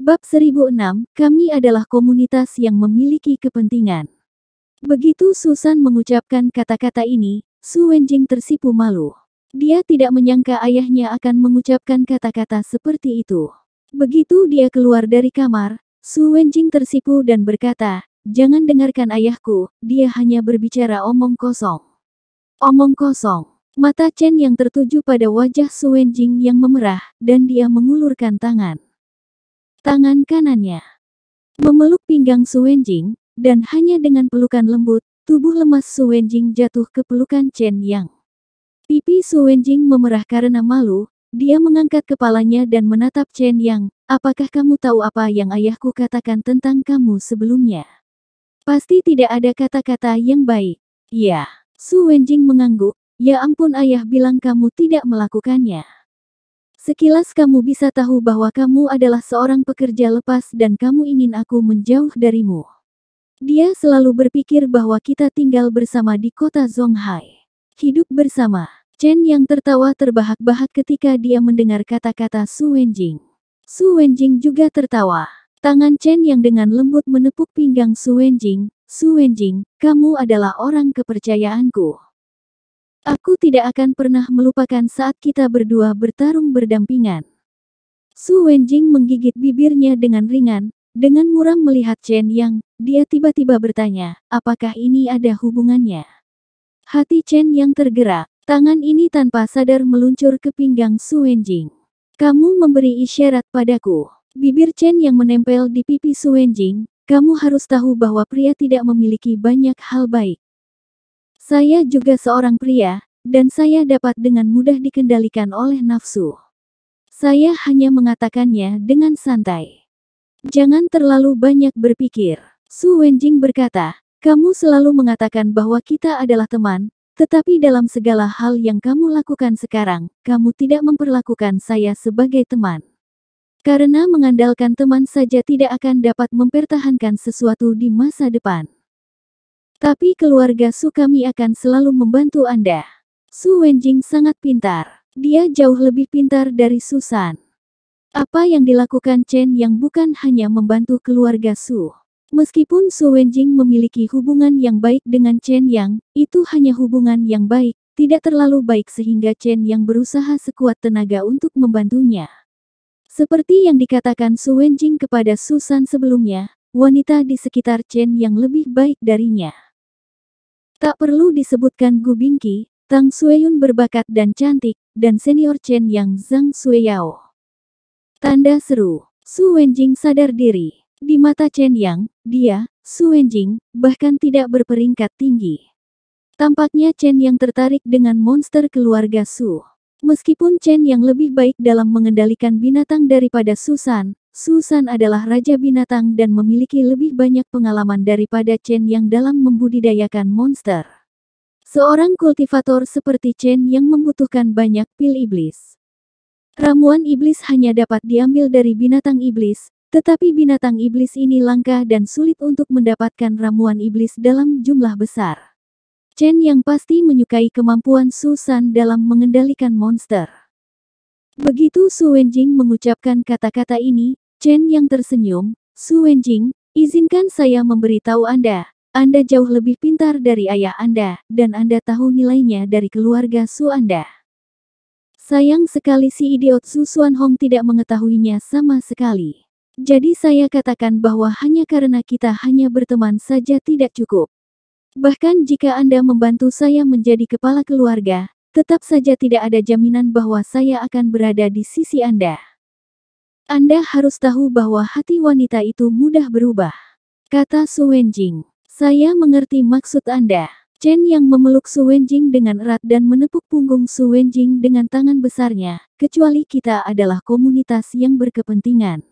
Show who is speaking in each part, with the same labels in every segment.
Speaker 1: Bab 1006, kami adalah komunitas yang memiliki kepentingan. Begitu Susan mengucapkan kata-kata ini, Su Wenjing tersipu malu. Dia tidak menyangka ayahnya akan mengucapkan kata-kata seperti itu. Begitu dia keluar dari kamar, Su Wenjing tersipu dan berkata, Jangan dengarkan ayahku, dia hanya berbicara omong kosong. Omong kosong. Mata Chen yang tertuju pada wajah Su Wenjing yang memerah, dan dia mengulurkan tangan tangan kanannya. Memeluk pinggang Su Wenjing dan hanya dengan pelukan lembut, tubuh lemas Su Wenjing jatuh ke pelukan Chen Yang. Pipi Su Wenjing memerah karena malu, dia mengangkat kepalanya dan menatap Chen Yang, apakah kamu tahu apa yang ayahku katakan tentang kamu sebelumnya? Pasti tidak ada kata-kata yang baik. Ya, Su Wenjing mengangguk, ya ampun ayah bilang kamu tidak melakukannya. Sekilas kamu bisa tahu bahwa kamu adalah seorang pekerja lepas dan kamu ingin aku menjauh darimu. Dia selalu berpikir bahwa kita tinggal bersama di kota Zhonghai, Hidup bersama. Chen yang tertawa terbahak-bahak ketika dia mendengar kata-kata Su Wenjing. Su Wenjing juga tertawa. Tangan Chen yang dengan lembut menepuk pinggang Su Wenjing. Su Wenjing, kamu adalah orang kepercayaanku. Aku tidak akan pernah melupakan saat kita berdua bertarung berdampingan. Su Wenjing menggigit bibirnya dengan ringan, dengan muram melihat Chen Yang, dia tiba-tiba bertanya, apakah ini ada hubungannya? Hati Chen Yang tergerak, tangan ini tanpa sadar meluncur ke pinggang Su Wenjing. Kamu memberi isyarat padaku. Bibir Chen Yang menempel di pipi Su Wenjing, kamu harus tahu bahwa pria tidak memiliki banyak hal baik. Saya juga seorang pria, dan saya dapat dengan mudah dikendalikan oleh nafsu. Saya hanya mengatakannya dengan santai. Jangan terlalu banyak berpikir. Su Wenjing berkata, kamu selalu mengatakan bahwa kita adalah teman, tetapi dalam segala hal yang kamu lakukan sekarang, kamu tidak memperlakukan saya sebagai teman. Karena mengandalkan teman saja tidak akan dapat mempertahankan sesuatu di masa depan. Tapi keluarga Sukami akan selalu membantu Anda. Su Wenjing sangat pintar. Dia jauh lebih pintar dari Susan. Apa yang dilakukan Chen yang bukan hanya membantu keluarga Su. Meskipun Su Wenjing memiliki hubungan yang baik dengan Chen Yang, itu hanya hubungan yang baik, tidak terlalu baik sehingga Chen Yang berusaha sekuat tenaga untuk membantunya. Seperti yang dikatakan Su Wenjing kepada Susan sebelumnya, wanita di sekitar Chen Yang lebih baik darinya. Tak perlu disebutkan Gu Bingqi, Tang Sueyun berbakat dan cantik, dan senior Chen Yang Zhang Sueyao. Tanda seru, Su Wenjing sadar diri. Di mata Chen Yang, dia, Su Wenjing, bahkan tidak berperingkat tinggi. Tampaknya Chen Yang tertarik dengan monster keluarga Su. Meskipun Chen Yang lebih baik dalam mengendalikan binatang daripada Susan, Susan adalah raja binatang dan memiliki lebih banyak pengalaman daripada Chen yang dalam membudidayakan monster. Seorang kultivator seperti Chen yang membutuhkan banyak pil iblis. Ramuan iblis hanya dapat diambil dari binatang iblis, tetapi binatang iblis ini langka dan sulit untuk mendapatkan ramuan iblis dalam jumlah besar. Chen yang pasti menyukai kemampuan Susan dalam mengendalikan monster. Begitu Su Wenjing mengucapkan kata-kata ini, Chen yang tersenyum, Su Wenjing, izinkan saya memberitahu Anda. Anda jauh lebih pintar dari ayah Anda, dan Anda tahu nilainya dari keluarga Su Anda. Sayang sekali si idiot Su Xuan Hong tidak mengetahuinya sama sekali. Jadi saya katakan bahwa hanya karena kita hanya berteman saja tidak cukup. Bahkan jika Anda membantu saya menjadi kepala keluarga, tetap saja tidak ada jaminan bahwa saya akan berada di sisi Anda. Anda harus tahu bahwa hati wanita itu mudah berubah. Kata Su Wenjing. Saya mengerti maksud Anda. Chen yang memeluk Su Wenjing dengan erat dan menepuk punggung Su Wenjing dengan tangan besarnya, kecuali kita adalah komunitas yang berkepentingan.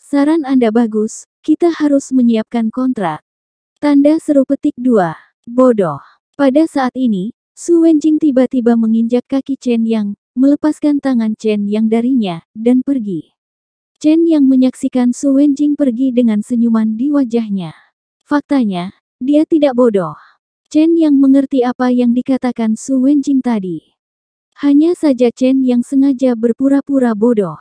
Speaker 1: Saran Anda bagus, kita harus menyiapkan kontrak. Tanda seru petik dua. Bodoh. Pada saat ini, Su Wenjing tiba-tiba menginjak kaki Chen Yang, melepaskan tangan Chen yang darinya, dan pergi. Chen yang menyaksikan Su Wenjing pergi dengan senyuman di wajahnya. Faktanya, dia tidak bodoh. Chen yang mengerti apa yang dikatakan Su Wenjing tadi. Hanya saja Chen yang sengaja berpura-pura bodoh.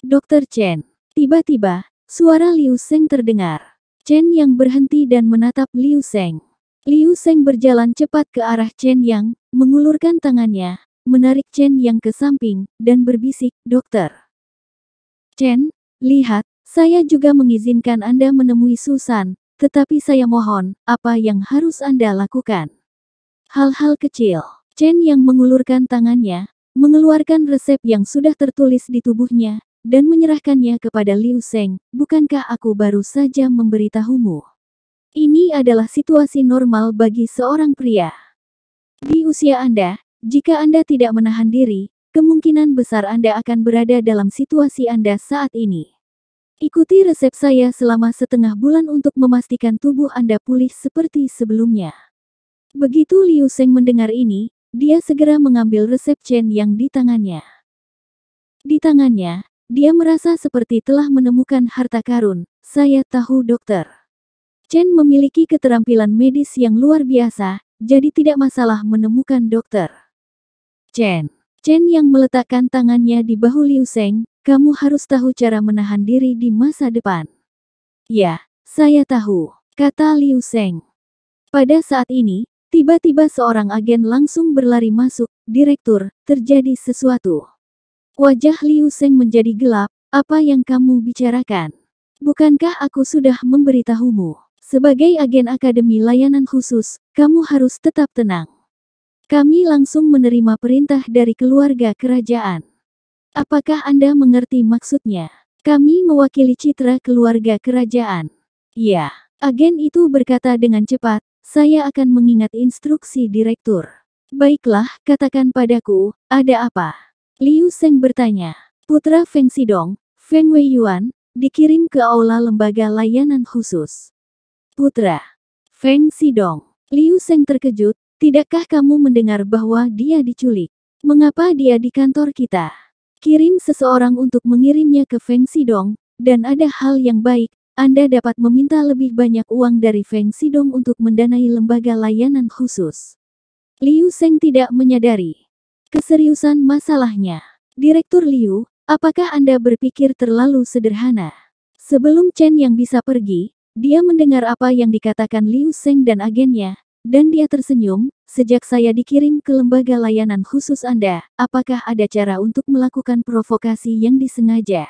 Speaker 1: Dokter Chen, tiba-tiba, suara Liu Seng terdengar. Chen yang berhenti dan menatap Liu Seng. Liu Seng berjalan cepat ke arah Chen Yang, mengulurkan tangannya, menarik Chen yang ke samping, dan berbisik, dokter. Chen, lihat, saya juga mengizinkan Anda menemui Susan, tetapi saya mohon, apa yang harus Anda lakukan? Hal-hal kecil. Chen yang mengulurkan tangannya, mengeluarkan resep yang sudah tertulis di tubuhnya, dan menyerahkannya kepada Liu Sheng. bukankah aku baru saja memberitahumu? Ini adalah situasi normal bagi seorang pria. Di usia Anda, jika Anda tidak menahan diri, kemungkinan besar Anda akan berada dalam situasi Anda saat ini. Ikuti resep saya selama setengah bulan untuk memastikan tubuh Anda pulih seperti sebelumnya. Begitu Liu Sheng mendengar ini, dia segera mengambil resep Chen yang di tangannya. Di tangannya, dia merasa seperti telah menemukan harta karun, saya tahu dokter. Chen memiliki keterampilan medis yang luar biasa, jadi tidak masalah menemukan dokter. Chen. Chen yang meletakkan tangannya di bahu Liu Seng, kamu harus tahu cara menahan diri di masa depan. Ya, saya tahu, kata Liu Seng. Pada saat ini, tiba-tiba seorang agen langsung berlari masuk, direktur, terjadi sesuatu. Wajah Liu Seng menjadi gelap, apa yang kamu bicarakan? Bukankah aku sudah memberitahumu? Sebagai agen akademi layanan khusus, kamu harus tetap tenang. Kami langsung menerima perintah dari keluarga kerajaan. Apakah Anda mengerti maksudnya? Kami mewakili citra keluarga kerajaan. Ya, agen itu berkata dengan cepat, saya akan mengingat instruksi direktur. Baiklah, katakan padaku, ada apa? Liu Seng bertanya. Putra Feng Sidong, Feng Wei Yuan dikirim ke aula lembaga layanan khusus. Putra Feng Sidong, Liu Seng terkejut, Tidakkah kamu mendengar bahwa dia diculik? Mengapa dia di kantor kita? Kirim seseorang untuk mengirimnya ke Feng Sidong, dan ada hal yang baik, Anda dapat meminta lebih banyak uang dari Feng Sidong untuk mendanai lembaga layanan khusus. Liu Seng tidak menyadari keseriusan masalahnya. Direktur Liu, apakah Anda berpikir terlalu sederhana? Sebelum Chen yang bisa pergi, dia mendengar apa yang dikatakan Liu Seng dan agennya, dan dia tersenyum, sejak saya dikirim ke lembaga layanan khusus Anda, apakah ada cara untuk melakukan provokasi yang disengaja?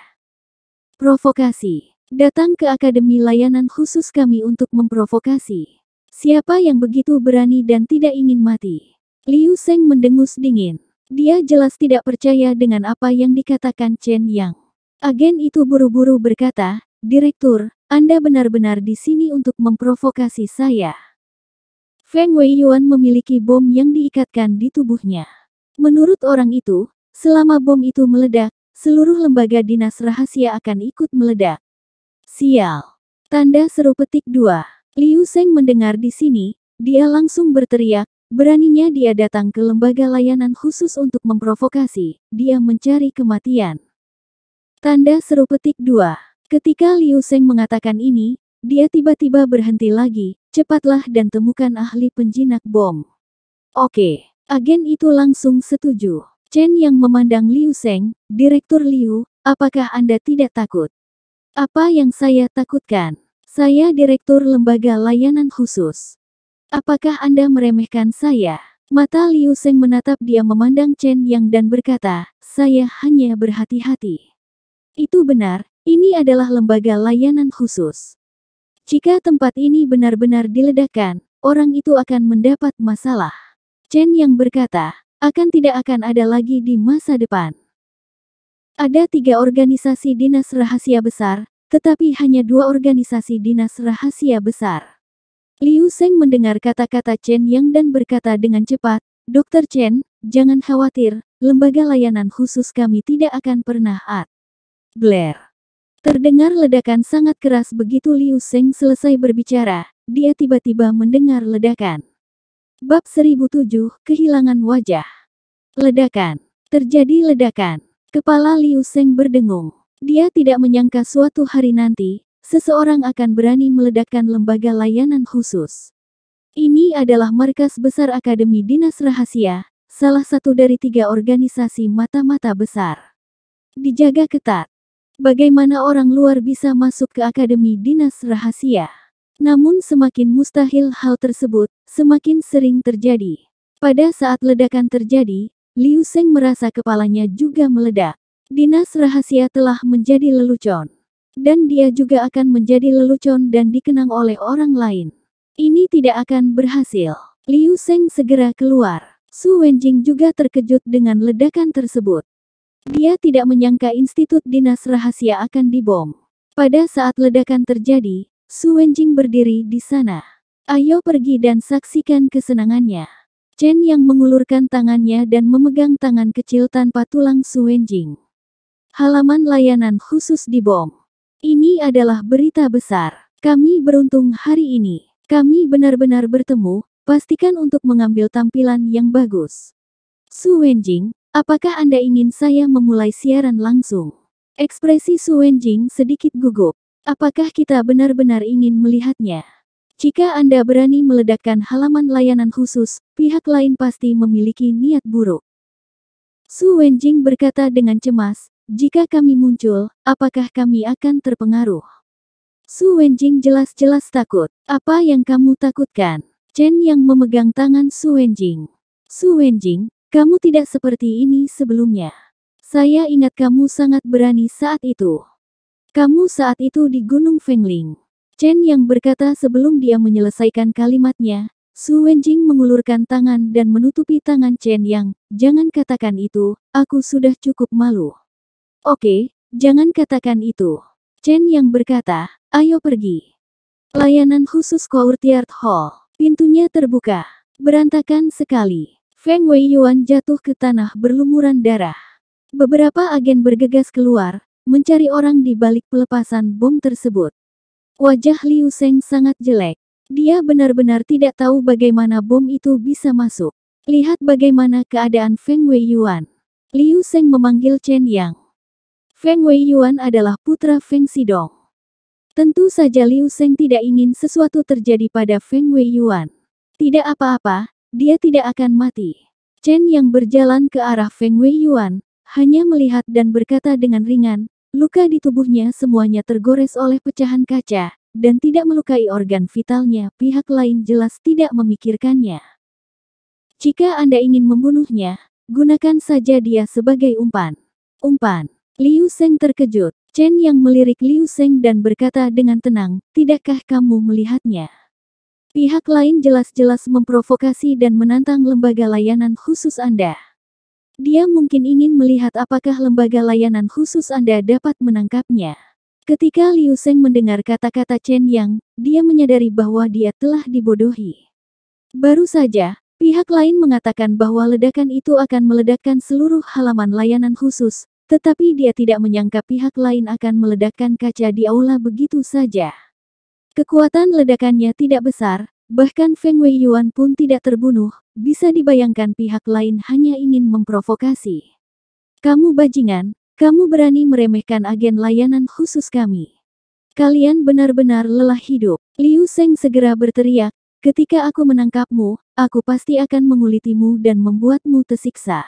Speaker 1: Provokasi. Datang ke Akademi Layanan Khusus kami untuk memprovokasi. Siapa yang begitu berani dan tidak ingin mati? Liu Seng mendengus dingin. Dia jelas tidak percaya dengan apa yang dikatakan Chen Yang. Agen itu buru-buru berkata, Direktur, Anda benar-benar di sini untuk memprovokasi saya. Feng Wei Yuan memiliki bom yang diikatkan di tubuhnya. Menurut orang itu, selama bom itu meledak, seluruh lembaga dinas rahasia akan ikut meledak. Sial. Tanda seru petik dua. Liu Sheng mendengar di sini, dia langsung berteriak, beraninya dia datang ke lembaga layanan khusus untuk memprovokasi, dia mencari kematian. Tanda seru petik dua. Ketika Liu Sheng mengatakan ini, dia tiba-tiba berhenti lagi, Cepatlah dan temukan ahli penjinak bom. Oke, agen itu langsung setuju. Chen yang memandang Liu Seng, Direktur Liu, apakah Anda tidak takut? Apa yang saya takutkan? Saya Direktur Lembaga Layanan Khusus. Apakah Anda meremehkan saya? Mata Liu Seng menatap dia memandang Chen Yang dan berkata, saya hanya berhati-hati. Itu benar, ini adalah lembaga layanan khusus. Jika tempat ini benar-benar diledakkan, orang itu akan mendapat masalah. Chen yang berkata, akan tidak akan ada lagi di masa depan. Ada tiga organisasi dinas rahasia besar, tetapi hanya dua organisasi dinas rahasia besar. Liu Sheng mendengar kata-kata Chen Yang dan berkata dengan cepat, Dokter Chen, jangan khawatir, lembaga layanan khusus kami tidak akan pernah at. Blair. Terdengar ledakan sangat keras begitu Liu Sheng selesai berbicara, dia tiba-tiba mendengar ledakan. Bab 1007, Kehilangan Wajah. Ledakan. Terjadi ledakan. Kepala Liu Sheng berdengung. Dia tidak menyangka suatu hari nanti, seseorang akan berani meledakkan lembaga layanan khusus. Ini adalah markas besar Akademi Dinas Rahasia, salah satu dari tiga organisasi mata-mata besar. Dijaga ketat, Bagaimana orang luar bisa masuk ke Akademi Dinas Rahasia? Namun semakin mustahil hal tersebut, semakin sering terjadi. Pada saat ledakan terjadi, Liu Seng merasa kepalanya juga meledak. Dinas Rahasia telah menjadi lelucon. Dan dia juga akan menjadi lelucon dan dikenang oleh orang lain. Ini tidak akan berhasil. Liu Seng segera keluar. Su Wenjing juga terkejut dengan ledakan tersebut. Dia tidak menyangka Institut Dinas Rahasia akan dibom. Pada saat ledakan terjadi, Su Wenjing berdiri di sana. Ayo pergi dan saksikan kesenangannya. Chen yang mengulurkan tangannya dan memegang tangan kecil tanpa tulang Su Wenjing. Halaman layanan khusus dibom. Ini adalah berita besar. Kami beruntung hari ini. Kami benar-benar bertemu, pastikan untuk mengambil tampilan yang bagus. Su Wenjing, Apakah Anda ingin saya memulai siaran langsung? Ekspresi Su Wenjing sedikit gugup. Apakah kita benar-benar ingin melihatnya? Jika Anda berani meledakkan halaman layanan khusus, pihak lain pasti memiliki niat buruk. Su Wenjing berkata dengan cemas, jika kami muncul, apakah kami akan terpengaruh? Su Wenjing jelas-jelas takut. Apa yang kamu takutkan? Chen yang memegang tangan Su Wenjing. Su Wenjing, kamu tidak seperti ini sebelumnya. Saya ingat kamu sangat berani saat itu. Kamu saat itu di Gunung Fengling. Chen yang berkata sebelum dia menyelesaikan kalimatnya, Su Wenjing mengulurkan tangan dan menutupi tangan Chen yang, jangan katakan itu, aku sudah cukup malu. Oke, jangan katakan itu. Chen yang berkata, ayo pergi. Layanan khusus Courtyard Hall, pintunya terbuka, berantakan sekali. Feng Wei Yuan jatuh ke tanah berlumuran darah. Beberapa agen bergegas keluar, mencari orang di balik pelepasan bom tersebut. Wajah Liu Seng sangat jelek. Dia benar-benar tidak tahu bagaimana bom itu bisa masuk. Lihat bagaimana keadaan Feng Wei Yuan. Liu Seng memanggil Chen Yang. Feng Wei Yuan adalah putra Feng Sidong. Tentu saja Liu Seng tidak ingin sesuatu terjadi pada Feng Wei Yuan. Tidak apa-apa, dia tidak akan mati. Chen yang berjalan ke arah Feng Wei Yuan, hanya melihat dan berkata dengan ringan, luka di tubuhnya semuanya tergores oleh pecahan kaca, dan tidak melukai organ vitalnya, pihak lain jelas tidak memikirkannya. Jika Anda ingin membunuhnya, gunakan saja dia sebagai umpan. Umpan. Liu Seng terkejut. Chen yang melirik Liu Seng dan berkata dengan tenang, tidakkah kamu melihatnya? Pihak lain jelas-jelas memprovokasi dan menantang lembaga layanan khusus Anda. Dia mungkin ingin melihat apakah lembaga layanan khusus Anda dapat menangkapnya. Ketika Liu sheng mendengar kata-kata Chen Yang, dia menyadari bahwa dia telah dibodohi. Baru saja, pihak lain mengatakan bahwa ledakan itu akan meledakkan seluruh halaman layanan khusus, tetapi dia tidak menyangka pihak lain akan meledakkan kaca di aula begitu saja. Kekuatan ledakannya tidak besar, bahkan Feng Wei Yuan pun tidak terbunuh, bisa dibayangkan pihak lain hanya ingin memprovokasi. Kamu bajingan, kamu berani meremehkan agen layanan khusus kami. Kalian benar-benar lelah hidup. Liu Seng segera berteriak, ketika aku menangkapmu, aku pasti akan mengulitimu dan membuatmu tersiksa.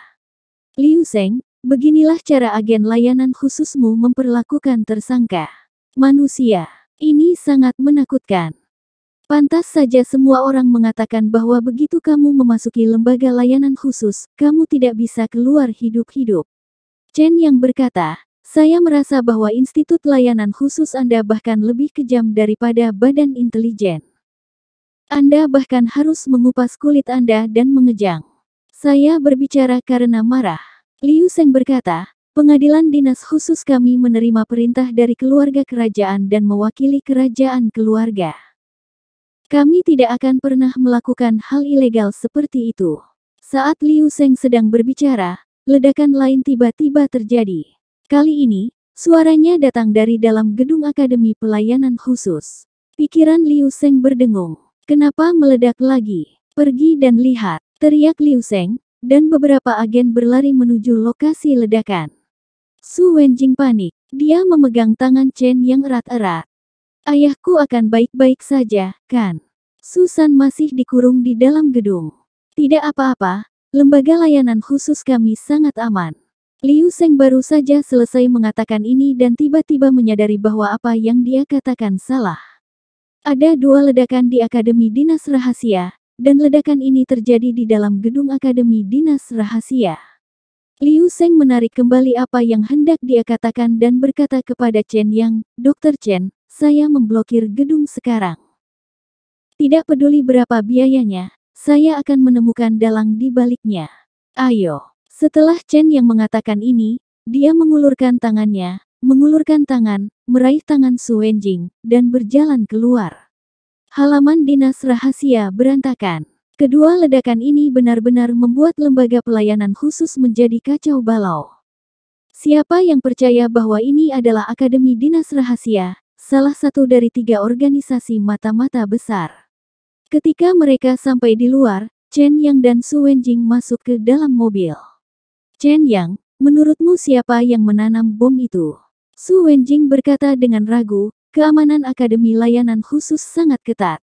Speaker 1: Liu Seng, beginilah cara agen layanan khususmu memperlakukan tersangka. Manusia, ini sangat menakutkan. Pantas saja semua orang mengatakan bahwa begitu kamu memasuki lembaga layanan khusus, kamu tidak bisa keluar hidup-hidup. Chen yang berkata, saya merasa bahwa Institut Layanan Khusus Anda bahkan lebih kejam daripada badan intelijen. Anda bahkan harus mengupas kulit Anda dan mengejang. Saya berbicara karena marah. Liu Seng berkata, Pengadilan Dinas Khusus kami menerima perintah dari keluarga kerajaan dan mewakili kerajaan keluarga. Kami tidak akan pernah melakukan hal ilegal seperti itu. Saat Liu Seng sedang berbicara, ledakan lain tiba-tiba terjadi. Kali ini, suaranya datang dari dalam gedung Akademi Pelayanan Khusus. Pikiran Liu Seng berdengung. Kenapa meledak lagi? Pergi dan lihat, teriak Liu Seng, dan beberapa agen berlari menuju lokasi ledakan. Su Wenjing panik. Dia memegang tangan Chen yang erat-erat. Ayahku akan baik-baik saja, kan? Susan masih dikurung di dalam gedung. Tidak apa-apa, lembaga layanan khusus kami sangat aman. Liu Seng baru saja selesai mengatakan ini dan tiba-tiba menyadari bahwa apa yang dia katakan salah. Ada dua ledakan di Akademi Dinas Rahasia, dan ledakan ini terjadi di dalam gedung Akademi Dinas Rahasia. Liu Seng menarik kembali apa yang hendak dia katakan dan berkata kepada Chen Yang, Dokter Chen, saya memblokir gedung sekarang. Tidak peduli berapa biayanya, saya akan menemukan dalang di baliknya. Ayo. Setelah Chen yang mengatakan ini, dia mengulurkan tangannya, mengulurkan tangan, meraih tangan Su Wenjing, dan berjalan keluar. Halaman dinas rahasia berantakan. Kedua ledakan ini benar-benar membuat lembaga pelayanan khusus menjadi kacau balau. Siapa yang percaya bahwa ini adalah Akademi Dinas Rahasia, salah satu dari tiga organisasi mata-mata besar. Ketika mereka sampai di luar, Chen Yang dan Su Wenjing masuk ke dalam mobil. Chen Yang, menurutmu siapa yang menanam bom itu? Su Wenjing berkata dengan ragu, keamanan Akademi Layanan Khusus sangat ketat.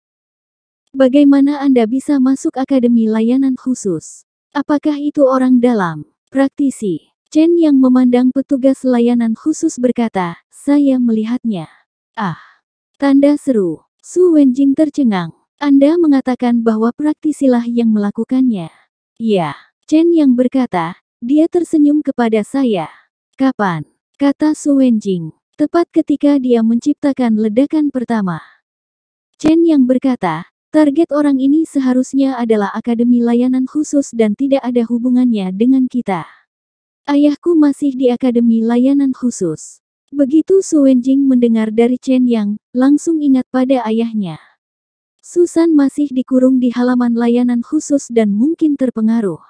Speaker 1: Bagaimana Anda bisa masuk akademi layanan khusus? Apakah itu orang dalam, praktisi? Chen yang memandang petugas layanan khusus berkata, saya melihatnya. Ah, tanda seru. Su Wenjing tercengang. Anda mengatakan bahwa praktisilah yang melakukannya. Ya, Chen yang berkata, dia tersenyum kepada saya. Kapan? Kata Su Wenjing. Tepat ketika dia menciptakan ledakan pertama. Chen yang berkata, Target orang ini seharusnya adalah Akademi Layanan Khusus dan tidak ada hubungannya dengan kita. Ayahku masih di Akademi Layanan Khusus. Begitu Su Wenjing mendengar dari Chen Yang, langsung ingat pada ayahnya. Susan masih dikurung di halaman layanan khusus dan mungkin terpengaruh.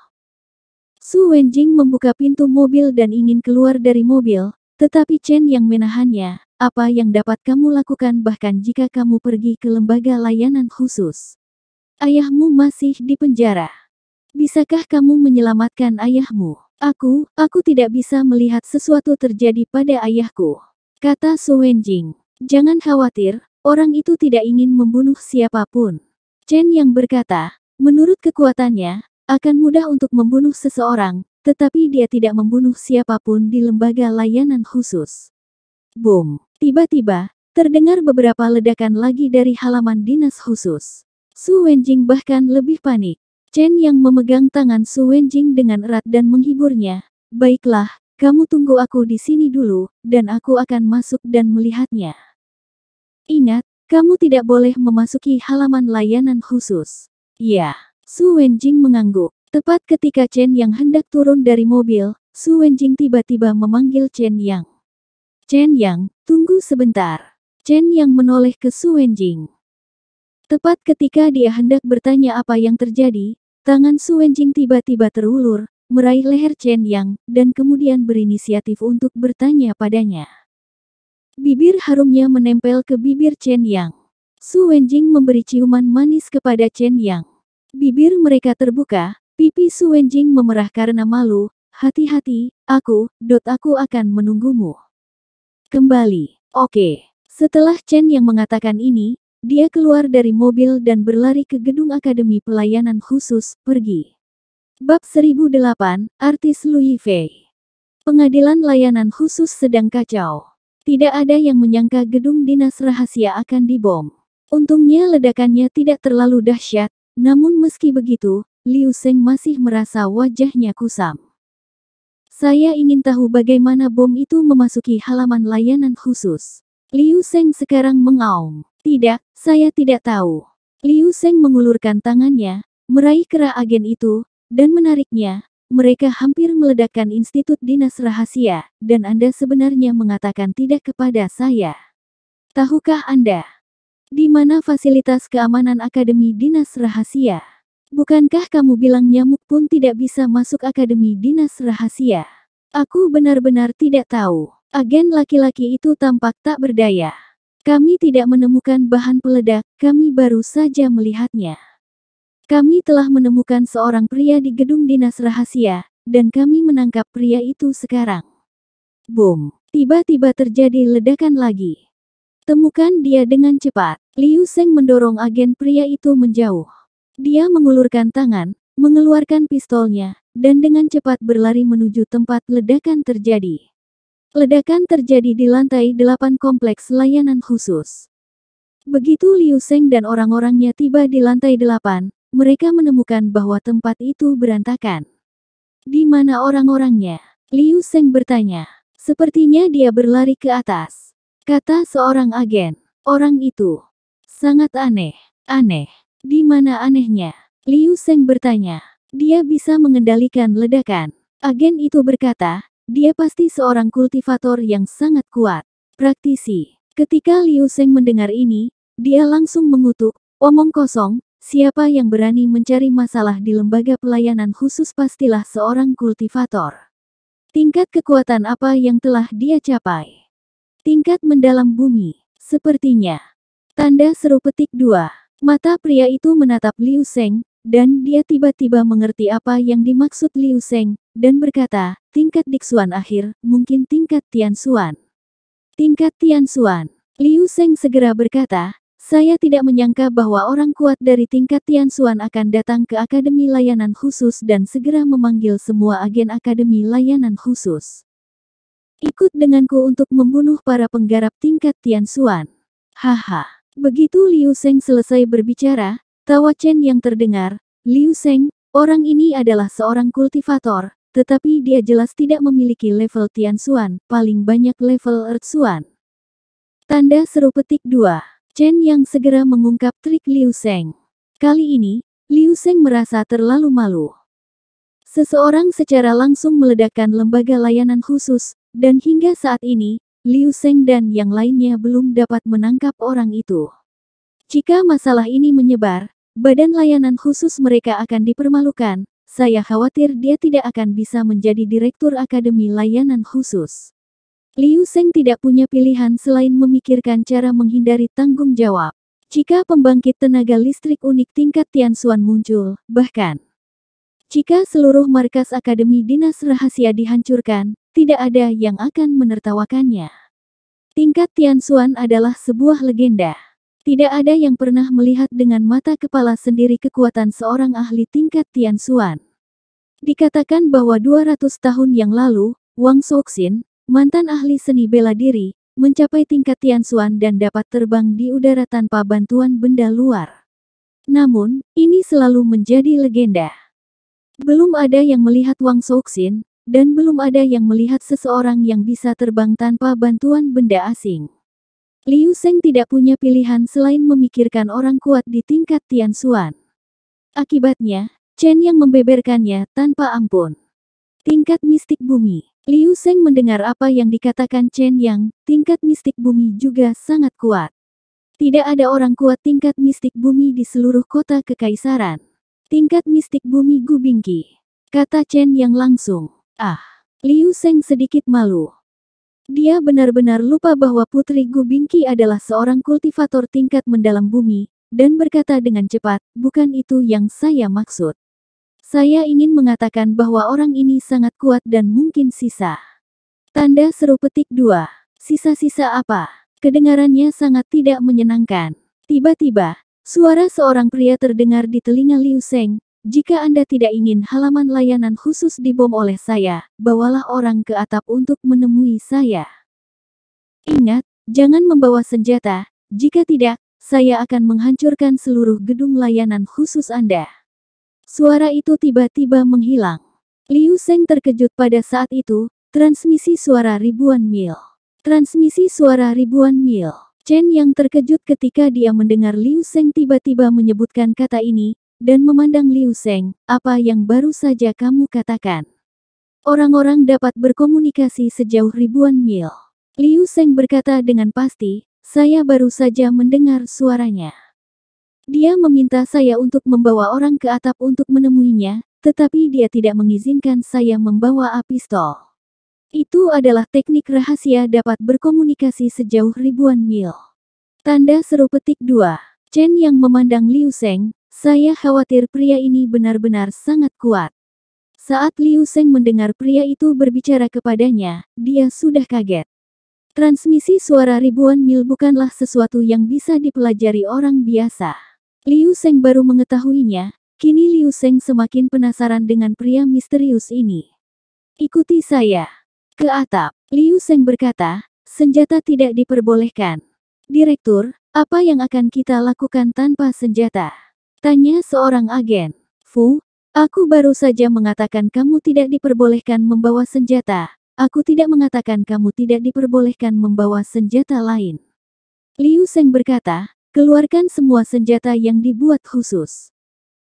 Speaker 1: Su Wenjing membuka pintu mobil dan ingin keluar dari mobil, tetapi Chen yang menahannya, apa yang dapat kamu lakukan bahkan jika kamu pergi ke lembaga layanan khusus? Ayahmu masih di penjara. Bisakah kamu menyelamatkan ayahmu? Aku, aku tidak bisa melihat sesuatu terjadi pada ayahku. Kata Su Wenjing. Jangan khawatir, orang itu tidak ingin membunuh siapapun. Chen yang berkata, menurut kekuatannya, akan mudah untuk membunuh seseorang, tetapi dia tidak membunuh siapapun di lembaga layanan khusus. Boom! Tiba-tiba, terdengar beberapa ledakan lagi dari halaman dinas khusus. Su Wenjing bahkan lebih panik. Chen yang memegang tangan Su Wenjing dengan erat dan menghiburnya. Baiklah, kamu tunggu aku di sini dulu, dan aku akan masuk dan melihatnya. Ingat, kamu tidak boleh memasuki halaman layanan khusus. Ya, Su Wenjing mengangguk. Tepat ketika Chen Yang hendak turun dari mobil, Su Wenjing tiba-tiba memanggil Chen Yang. Chen Yang, tunggu sebentar. Chen Yang menoleh ke Su Wenjing. Tepat ketika dia hendak bertanya apa yang terjadi, tangan Su Wenjing tiba-tiba terulur, meraih leher Chen Yang, dan kemudian berinisiatif untuk bertanya padanya. Bibir harumnya menempel ke bibir Chen Yang. Su Wenjing memberi ciuman manis kepada Chen Yang. Bibir mereka terbuka, Pipi Su Wenjing memerah karena malu, hati-hati, aku, dot aku akan menunggumu. Kembali, oke. Setelah Chen yang mengatakan ini, dia keluar dari mobil dan berlari ke gedung Akademi Pelayanan Khusus, pergi. Bab 1008, Artis Louis Fei. Pengadilan layanan khusus sedang kacau. Tidak ada yang menyangka gedung dinas rahasia akan dibom. Untungnya ledakannya tidak terlalu dahsyat, namun meski begitu, Liu Seng masih merasa wajahnya kusam. Saya ingin tahu bagaimana bom itu memasuki halaman layanan khusus. Liu Seng sekarang mengaum. Tidak, saya tidak tahu. Liu Seng mengulurkan tangannya, meraih kera agen itu, dan menariknya, mereka hampir meledakkan Institut Dinas Rahasia, dan Anda sebenarnya mengatakan tidak kepada saya. Tahukah Anda di mana fasilitas keamanan Akademi Dinas Rahasia? Bukankah kamu bilang nyamuk pun tidak bisa masuk Akademi Dinas Rahasia? Aku benar-benar tidak tahu. Agen laki-laki itu tampak tak berdaya. Kami tidak menemukan bahan peledak, kami baru saja melihatnya. Kami telah menemukan seorang pria di gedung dinas rahasia, dan kami menangkap pria itu sekarang. Boom! Tiba-tiba terjadi ledakan lagi. Temukan dia dengan cepat. Liu Seng mendorong agen pria itu menjauh. Dia mengulurkan tangan, mengeluarkan pistolnya, dan dengan cepat berlari menuju tempat ledakan terjadi. Ledakan terjadi di lantai delapan kompleks layanan khusus. Begitu Liu Seng dan orang-orangnya tiba di lantai delapan, mereka menemukan bahwa tempat itu berantakan. Di mana orang-orangnya? Liu Seng bertanya. Sepertinya dia berlari ke atas. Kata seorang agen. Orang itu. Sangat aneh. Aneh. Di mana anehnya? Liu Sheng bertanya. Dia bisa mengendalikan ledakan. Agen itu berkata, dia pasti seorang kultivator yang sangat kuat. Praktisi. Ketika Liu Sheng mendengar ini, dia langsung mengutuk, omong kosong, siapa yang berani mencari masalah di lembaga pelayanan khusus pastilah seorang kultivator. Tingkat kekuatan apa yang telah dia capai? Tingkat mendalam bumi, sepertinya. Tanda seru petik 2. Mata pria itu menatap Liu Seng, dan dia tiba-tiba mengerti apa yang dimaksud Liu Seng, dan berkata, tingkat Diksuan akhir, mungkin tingkat Tian Suan." Tingkat Tian Suan. Liu Seng segera berkata, saya tidak menyangka bahwa orang kuat dari tingkat Tian Suan akan datang ke Akademi Layanan Khusus dan segera memanggil semua agen Akademi Layanan Khusus. Ikut denganku untuk membunuh para penggarap tingkat Tian Suan." Haha. Begitu Liu Seng selesai berbicara, tawa Chen yang terdengar, Liu Seng, orang ini adalah seorang kultivator, tetapi dia jelas tidak memiliki level Tian Xuan, paling banyak level Xuan. Tanda seru petik 2. Chen yang segera mengungkap trik Liu Seng. Kali ini, Liu Seng merasa terlalu malu. Seseorang secara langsung meledakkan lembaga layanan khusus, dan hingga saat ini, Liu Seng dan yang lainnya belum dapat menangkap orang itu. Jika masalah ini menyebar, badan layanan khusus mereka akan dipermalukan. Saya khawatir dia tidak akan bisa menjadi direktur Akademi Layanan Khusus. Liu Seng tidak punya pilihan selain memikirkan cara menghindari tanggung jawab. Jika pembangkit tenaga listrik unik tingkat Tianxuan muncul, bahkan jika seluruh markas Akademi Dinas Rahasia dihancurkan, tidak ada yang akan menertawakannya. Tingkat Tianxuan adalah sebuah legenda. Tidak ada yang pernah melihat dengan mata kepala sendiri kekuatan seorang ahli tingkat Tianxuan. Dikatakan bahwa 200 tahun yang lalu, Wang Soxin, mantan ahli seni bela diri, mencapai tingkat Tianxuan dan dapat terbang di udara tanpa bantuan benda luar. Namun, ini selalu menjadi legenda. Belum ada yang melihat Wang Soxin, dan belum ada yang melihat seseorang yang bisa terbang tanpa bantuan benda asing. Liu Sheng tidak punya pilihan selain memikirkan orang kuat di tingkat Tian Xuan. Akibatnya, Chen yang membeberkannya tanpa ampun. Tingkat mistik bumi. Liu Sheng mendengar apa yang dikatakan Chen Yang, tingkat mistik bumi juga sangat kuat. Tidak ada orang kuat tingkat mistik bumi di seluruh kota kekaisaran. Tingkat mistik bumi Gubingki. Kata Chen Yang langsung. Ah, Liu Sheng sedikit malu. Dia benar-benar lupa bahwa Putri Gu Bingqi adalah seorang kultivator tingkat mendalam bumi, dan berkata dengan cepat, bukan itu yang saya maksud. Saya ingin mengatakan bahwa orang ini sangat kuat dan mungkin sisa. Tanda seru petik dua. Sisa-sisa apa? Kedengarannya sangat tidak menyenangkan. Tiba-tiba, suara seorang pria terdengar di telinga Liu Sheng. Jika Anda tidak ingin halaman layanan khusus dibom oleh saya, bawalah orang ke atap untuk menemui saya. Ingat, jangan membawa senjata. Jika tidak, saya akan menghancurkan seluruh gedung layanan khusus Anda. Suara itu tiba-tiba menghilang. Liu Sheng terkejut pada saat itu, transmisi suara ribuan mil. Transmisi suara ribuan mil. Chen yang terkejut ketika dia mendengar Liu Sheng tiba-tiba menyebutkan kata ini, dan memandang Liu Seng, apa yang baru saja kamu katakan? Orang-orang dapat berkomunikasi sejauh ribuan mil. Liu Seng berkata dengan pasti, saya baru saja mendengar suaranya. Dia meminta saya untuk membawa orang ke atap untuk menemuinya, tetapi dia tidak mengizinkan saya membawa pistol. Itu adalah teknik rahasia dapat berkomunikasi sejauh ribuan mil. Tanda seru petik 2. Chen yang memandang Liu Seng, saya khawatir pria ini benar-benar sangat kuat. Saat Liu Seng mendengar pria itu berbicara kepadanya, dia sudah kaget. Transmisi suara ribuan mil bukanlah sesuatu yang bisa dipelajari orang biasa. Liu Seng baru mengetahuinya, kini Liu Seng semakin penasaran dengan pria misterius ini. Ikuti saya. Ke atap, Liu Seng berkata, senjata tidak diperbolehkan. Direktur, apa yang akan kita lakukan tanpa senjata? Tanya seorang agen. Fu, aku baru saja mengatakan kamu tidak diperbolehkan membawa senjata. Aku tidak mengatakan kamu tidak diperbolehkan membawa senjata lain. Liu Seng berkata, keluarkan semua senjata yang dibuat khusus.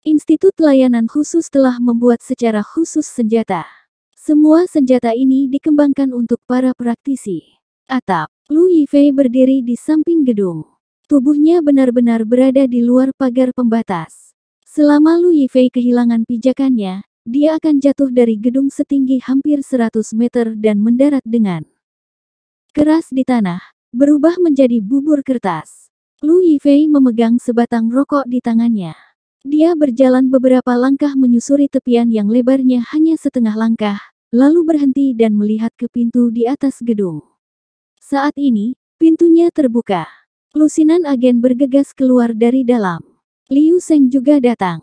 Speaker 1: Institut Layanan Khusus telah membuat secara khusus senjata. Semua senjata ini dikembangkan untuk para praktisi. Atap, Lu Yifei berdiri di samping gedung. Tubuhnya benar-benar berada di luar pagar pembatas. Selama Lu Yifei kehilangan pijakannya, dia akan jatuh dari gedung setinggi hampir 100 meter dan mendarat dengan keras di tanah, berubah menjadi bubur kertas. Lu Yifei memegang sebatang rokok di tangannya. Dia berjalan beberapa langkah menyusuri tepian yang lebarnya hanya setengah langkah, lalu berhenti dan melihat ke pintu di atas gedung. Saat ini, pintunya terbuka. Lusinan agen bergegas keluar dari dalam. Liu Sheng juga datang.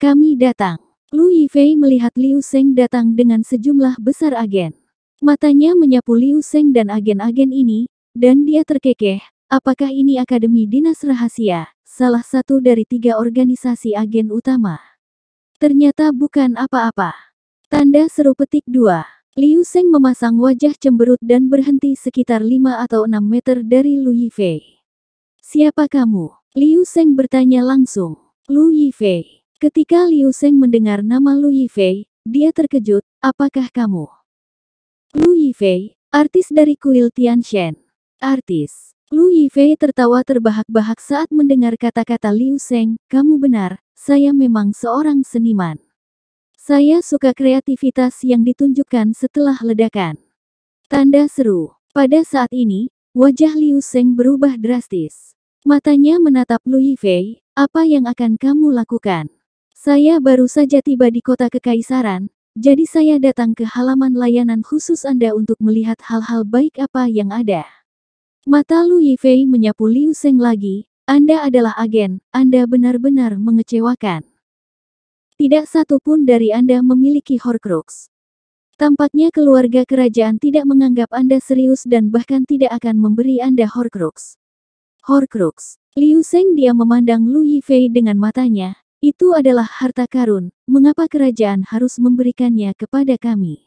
Speaker 1: Kami datang. Lu Yifei melihat Liu Sheng datang dengan sejumlah besar agen. Matanya menyapu Liu Sheng dan agen-agen ini, dan dia terkekeh, apakah ini Akademi Dinas Rahasia, salah satu dari tiga organisasi agen utama. Ternyata bukan apa-apa. Tanda seru petik 2. Liu Sheng memasang wajah cemberut dan berhenti sekitar lima atau enam meter dari Lu Yifei. Siapa kamu? Liu Sheng bertanya langsung. Lu Yifei. Ketika Liu Sheng mendengar nama Lu Yifei, dia terkejut, apakah kamu? Lu Yifei, artis dari kuil Shen. Artis. Lu Yifei tertawa terbahak-bahak saat mendengar kata-kata Liu Sheng. kamu benar, saya memang seorang seniman. Saya suka kreativitas yang ditunjukkan setelah ledakan. Tanda seru. Pada saat ini, wajah Liu Sheng berubah drastis. Matanya menatap Lui Fei, apa yang akan kamu lakukan? Saya baru saja tiba di kota kekaisaran, jadi saya datang ke halaman layanan khusus Anda untuk melihat hal-hal baik apa yang ada. Mata Lu Fei menyapu Liu Seng lagi, Anda adalah agen, Anda benar-benar mengecewakan. Tidak satu pun dari Anda memiliki Horcrux. Tampaknya keluarga kerajaan tidak menganggap Anda serius dan bahkan tidak akan memberi Anda Horcrux. Horcrux. Liu Sheng dia memandang Lu Yifei dengan matanya. Itu adalah harta karun, mengapa kerajaan harus memberikannya kepada kami?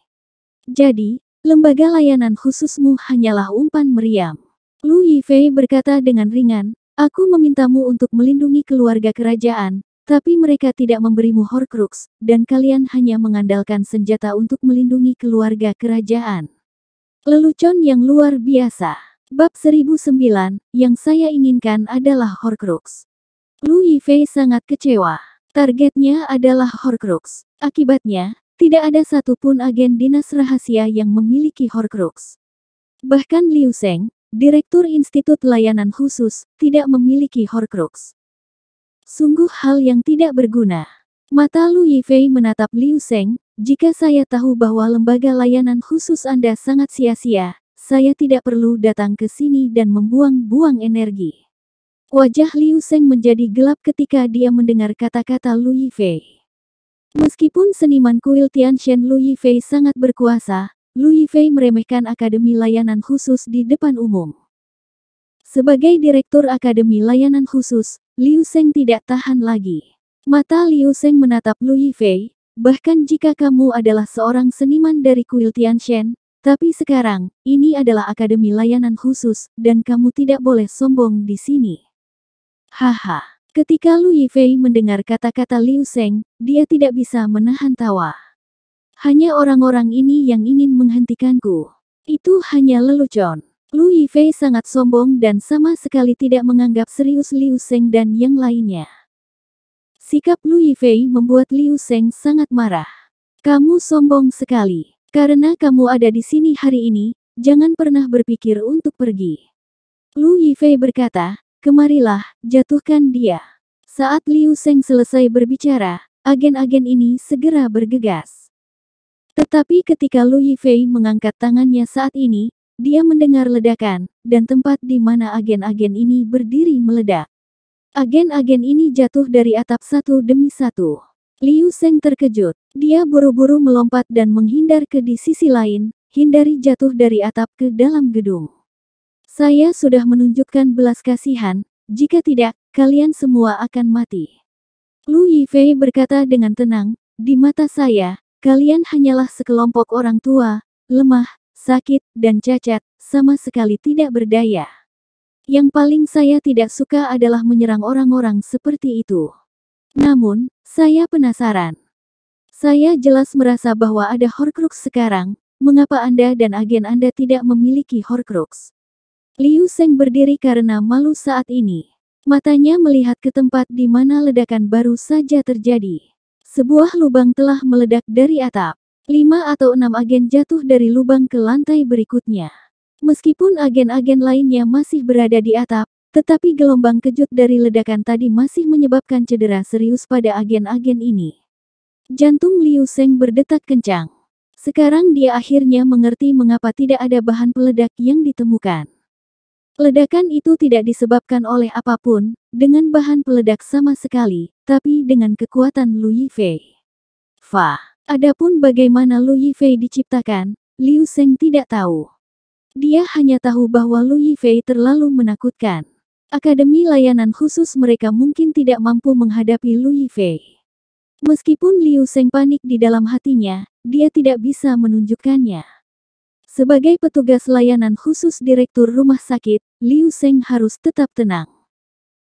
Speaker 1: Jadi, lembaga layanan khususmu hanyalah umpan meriam. Lu Yifei berkata dengan ringan, Aku memintamu untuk melindungi keluarga kerajaan, tapi mereka tidak memberimu Horcrux, dan kalian hanya mengandalkan senjata untuk melindungi keluarga kerajaan. Lelucon yang luar biasa. Bab 1009, yang saya inginkan adalah Horcrux. Lu Yifei sangat kecewa. Targetnya adalah Horcrux. Akibatnya, tidak ada satupun agen dinas rahasia yang memiliki Horcrux. Bahkan Liu Sheng, Direktur Institut Layanan Khusus, tidak memiliki Horcrux. Sungguh hal yang tidak berguna. Mata Lu Yifei menatap Liu Sheng. jika saya tahu bahwa lembaga layanan khusus Anda sangat sia-sia, saya tidak perlu datang ke sini dan membuang-buang energi. Wajah Liu Seng menjadi gelap ketika dia mendengar kata-kata Lu Yifei. Meskipun seniman kuil Liu Lu Yifei sangat berkuasa, Lu Yifei meremehkan Akademi Layanan Khusus di depan umum. Sebagai Direktur Akademi Layanan Khusus, Liu Seng tidak tahan lagi. Mata Liu Seng menatap Lu Yifei, bahkan jika kamu adalah seorang seniman dari kuil Tianxian. Tapi sekarang, ini adalah akademi layanan khusus, dan kamu tidak boleh sombong di sini. Haha. Ketika Lu Yifei mendengar kata-kata Liu Seng, dia tidak bisa menahan tawa. Hanya orang-orang ini yang ingin menghentikanku. Itu hanya lelucon. Lu Yifei sangat sombong dan sama sekali tidak menganggap serius Liu Seng dan yang lainnya. Sikap Lu Yifei membuat Liu Seng sangat marah. Kamu sombong sekali. Karena kamu ada di sini hari ini, jangan pernah berpikir untuk pergi. Lu Yifei berkata, kemarilah, jatuhkan dia. Saat Liu Seng selesai berbicara, agen-agen ini segera bergegas. Tetapi ketika Lu Yifei mengangkat tangannya saat ini, dia mendengar ledakan, dan tempat di mana agen-agen ini berdiri meledak. Agen-agen ini jatuh dari atap satu demi satu. Liu Seng terkejut. Dia buru-buru melompat dan menghindar ke di sisi lain, hindari jatuh dari atap ke dalam gedung. Saya sudah menunjukkan belas kasihan, jika tidak, kalian semua akan mati. Lu Yifei berkata dengan tenang, di mata saya, kalian hanyalah sekelompok orang tua, lemah, sakit, dan cacat, sama sekali tidak berdaya. Yang paling saya tidak suka adalah menyerang orang-orang seperti itu. Namun, saya penasaran. Saya jelas merasa bahwa ada Horcrux sekarang, mengapa Anda dan agen Anda tidak memiliki Horcrux? Liu Sheng berdiri karena malu saat ini. Matanya melihat ke tempat di mana ledakan baru saja terjadi. Sebuah lubang telah meledak dari atap. Lima atau enam agen jatuh dari lubang ke lantai berikutnya. Meskipun agen-agen lainnya masih berada di atap, tetapi gelombang kejut dari ledakan tadi masih menyebabkan cedera serius pada agen-agen ini. Jantung Liu Sheng berdetak kencang. Sekarang dia akhirnya mengerti mengapa tidak ada bahan peledak yang ditemukan. Ledakan itu tidak disebabkan oleh apapun, dengan bahan peledak sama sekali, tapi dengan kekuatan Lu Yifei. Fa, adapun bagaimana Lu Yifei diciptakan, Liu Sheng tidak tahu. Dia hanya tahu bahwa Lu Yifei terlalu menakutkan. Akademi layanan khusus mereka mungkin tidak mampu menghadapi Lu Yifei. Meskipun Liu Seng panik di dalam hatinya, dia tidak bisa menunjukkannya. Sebagai petugas layanan khusus Direktur Rumah Sakit, Liu Seng harus tetap tenang.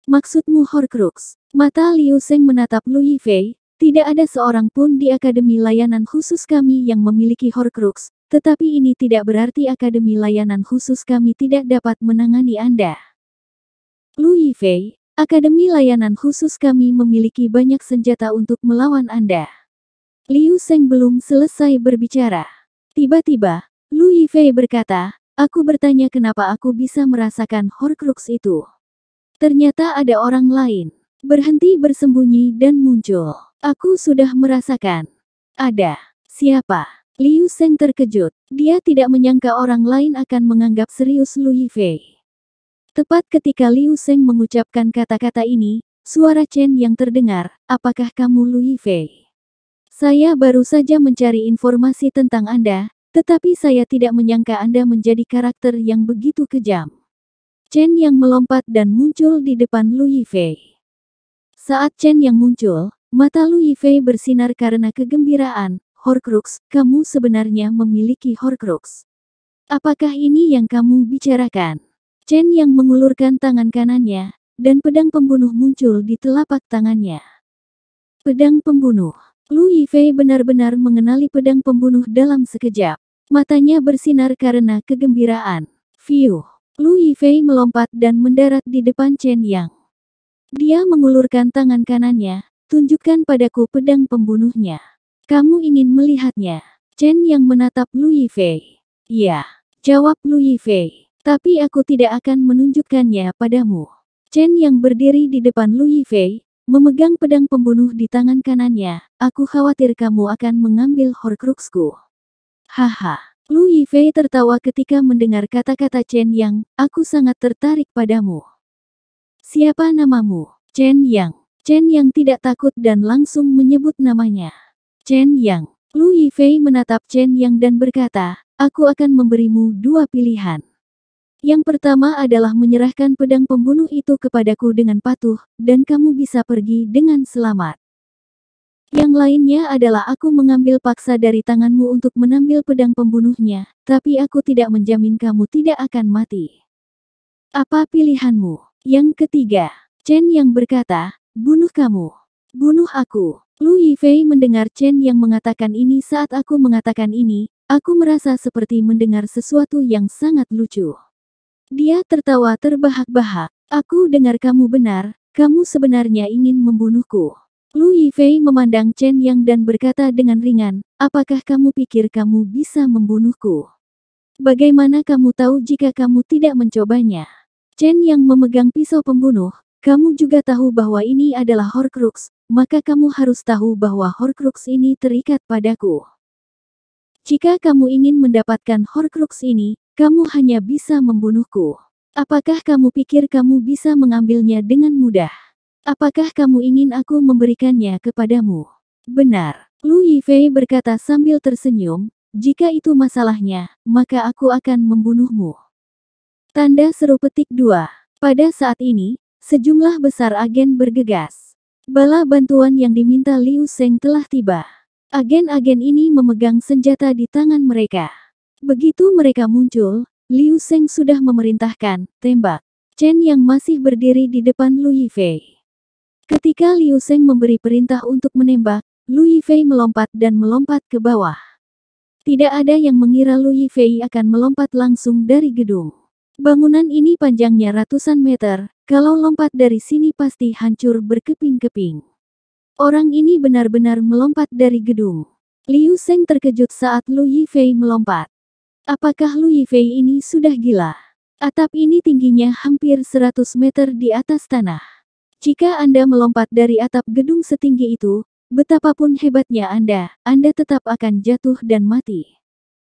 Speaker 1: Maksudmu Horcrux? Mata Liu Seng menatap Lu Yifei, tidak ada seorang pun di Akademi Layanan Khusus kami yang memiliki Horcrux, tetapi ini tidak berarti Akademi Layanan Khusus kami tidak dapat menangani Anda. Louis Fei, Akademi Layanan Khusus kami memiliki banyak senjata untuk melawan Anda. Liu Seng belum selesai berbicara. Tiba-tiba, Louis Fei berkata, aku bertanya kenapa aku bisa merasakan Horcrux itu. Ternyata ada orang lain. Berhenti bersembunyi dan muncul. Aku sudah merasakan. Ada. Siapa? Liu Seng terkejut. Dia tidak menyangka orang lain akan menganggap serius Louis Fei. Tepat ketika Liu Sheng mengucapkan kata-kata ini, suara Chen yang terdengar, apakah kamu Lui Fei? Saya baru saja mencari informasi tentang Anda, tetapi saya tidak menyangka Anda menjadi karakter yang begitu kejam. Chen yang melompat dan muncul di depan Lui Fei. Saat Chen yang muncul, mata Lui Fei bersinar karena kegembiraan. Horcrux, kamu sebenarnya memiliki Horcrux. Apakah ini yang kamu bicarakan? Chen yang mengulurkan tangan kanannya, dan pedang pembunuh muncul di telapak tangannya. Pedang pembunuh. Lu Yifei benar-benar mengenali pedang pembunuh dalam sekejap. Matanya bersinar karena kegembiraan. Fiu. Lu Yifei melompat dan mendarat di depan Chen Yang. Dia mengulurkan tangan kanannya, tunjukkan padaku pedang pembunuhnya. Kamu ingin melihatnya? Chen Yang menatap Lu Yifei. Ya, jawab Lu Yifei. Tapi aku tidak akan menunjukkannya padamu. Chen yang berdiri di depan Lu Yifei, memegang pedang pembunuh di tangan kanannya. Aku khawatir kamu akan mengambil Horcruxku. Haha. Lu Yifei tertawa ketika mendengar kata-kata Chen Yang, aku sangat tertarik padamu. Siapa namamu? Chen Yang. Chen Yang tidak takut dan langsung menyebut namanya. Chen Yang. Lu Yifei menatap Chen Yang dan berkata, aku akan memberimu dua pilihan. Yang pertama adalah menyerahkan pedang pembunuh itu kepadaku dengan patuh, dan kamu bisa pergi dengan selamat. Yang lainnya adalah aku mengambil paksa dari tanganmu untuk menambil pedang pembunuhnya, tapi aku tidak menjamin kamu tidak akan mati. Apa pilihanmu? Yang ketiga, Chen yang berkata, bunuh kamu. Bunuh aku. Lu Yifei mendengar Chen yang mengatakan ini saat aku mengatakan ini, aku merasa seperti mendengar sesuatu yang sangat lucu. Dia tertawa terbahak-bahak. Aku dengar kamu benar, kamu sebenarnya ingin membunuhku. Lu Yifei memandang Chen Yang dan berkata dengan ringan, apakah kamu pikir kamu bisa membunuhku? Bagaimana kamu tahu jika kamu tidak mencobanya? Chen Yang memegang pisau pembunuh, kamu juga tahu bahwa ini adalah Horcrux, maka kamu harus tahu bahwa Horcrux ini terikat padaku. Jika kamu ingin mendapatkan Horcrux ini, kamu hanya bisa membunuhku. Apakah kamu pikir kamu bisa mengambilnya dengan mudah? Apakah kamu ingin aku memberikannya kepadamu? Benar, Lu Yifei berkata sambil tersenyum, jika itu masalahnya, maka aku akan membunuhmu. Tanda seru petik 2. Pada saat ini, sejumlah besar agen bergegas. Bala bantuan yang diminta Liu Seng telah tiba. Agen-agen ini memegang senjata di tangan mereka. Begitu mereka muncul, Liu Sheng sudah memerintahkan, tembak. Chen yang masih berdiri di depan Lu Yifei. Ketika Liu Sheng memberi perintah untuk menembak, Lu Yifei melompat dan melompat ke bawah. Tidak ada yang mengira Lu Yifei akan melompat langsung dari gedung. Bangunan ini panjangnya ratusan meter, kalau lompat dari sini pasti hancur berkeping-keping. Orang ini benar-benar melompat dari gedung. Liu Sheng terkejut saat Lu Yifei melompat. Apakah Louis Fei ini sudah gila? Atap ini tingginya hampir 100 meter di atas tanah. Jika Anda melompat dari atap gedung setinggi itu, betapapun hebatnya Anda, Anda tetap akan jatuh dan mati.